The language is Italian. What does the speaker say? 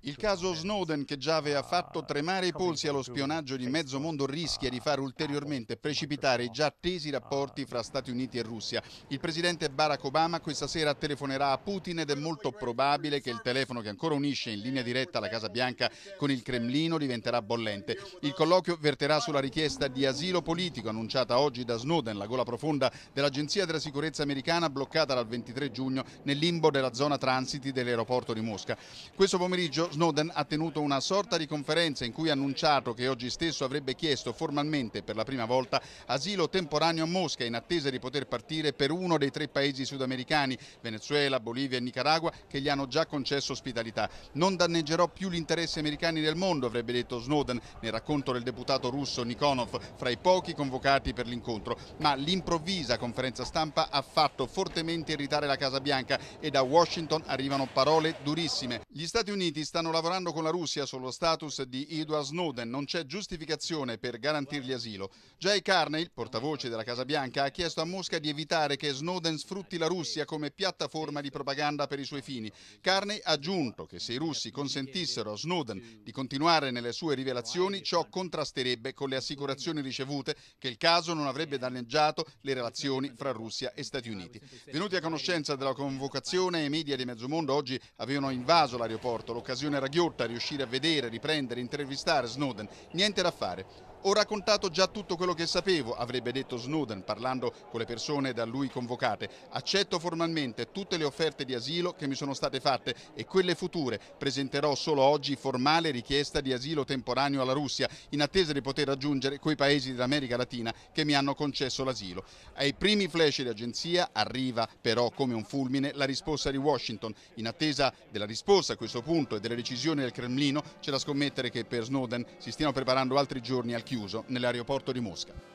Il caso Snowden, che già aveva ah, fatto tremare i polsi allo spionaggio di mezzo mondo, rischia ah, di far ulteriormente precipitare i già tesi rapporti ah. fra Stati Uniti e Russia. Il presidente Barack Obama questa sera telefonerà a Putin ed è molto probabile che il telefono che ancora unisce in linea diretta la Casa Bianca con il Cremlino diventerà bollente. Il colloquio verterà sulla richiesta di asilo politico annunciata oggi da Snowden, la gola profonda dell'Agenzia della Sicurezza americana bloccata dal 23 giugno nel limbo della zona transiti dell'aeroporto di Mosca. Questo questo pomeriggio Snowden ha tenuto una sorta di conferenza in cui ha annunciato che oggi stesso avrebbe chiesto formalmente per la prima volta asilo temporaneo a Mosca in attesa di poter partire per uno dei tre paesi sudamericani, Venezuela, Bolivia e Nicaragua, che gli hanno già concesso ospitalità. Non danneggerò più gli interessi americani del mondo, avrebbe detto Snowden nel racconto del deputato russo Nikonov, fra i pochi convocati per l'incontro. Ma l'improvvisa conferenza stampa ha fatto fortemente irritare la Casa Bianca e da Washington arrivano parole durissime. Gli Stati Stati Uniti stanno lavorando con la Russia sullo status di Edward Snowden. Non c'è giustificazione per garantirgli asilo. Jay Carney, il portavoce della Casa Bianca, ha chiesto a Mosca di evitare che Snowden sfrutti la Russia come piattaforma di propaganda per i suoi fini. Carney ha aggiunto che se i russi consentissero a Snowden di continuare nelle sue rivelazioni, ciò contrasterebbe con le assicurazioni ricevute che il caso non avrebbe danneggiato le relazioni fra Russia e Stati Uniti. Venuti a conoscenza della convocazione, i media di mezzomondo oggi avevano invaso l'aeroporto torto, l'occasione era ghiotta, riuscire a vedere, riprendere, intervistare Snowden, niente da fare. Ho raccontato già tutto quello che sapevo, avrebbe detto Snowden parlando con le persone da lui convocate. Accetto formalmente tutte le offerte di asilo che mi sono state fatte e quelle future. Presenterò solo oggi formale richiesta di asilo temporaneo alla Russia in attesa di poter raggiungere quei paesi dell'America Latina che mi hanno concesso l'asilo. Ai primi flash di agenzia arriva però come un fulmine la risposta di Washington. In attesa della risposta a questo punto e delle decisioni del Cremlino c'è da scommettere che per Snowden si stiano preparando altri giorni al chiuso chiuso nell'aeroporto di Mosca.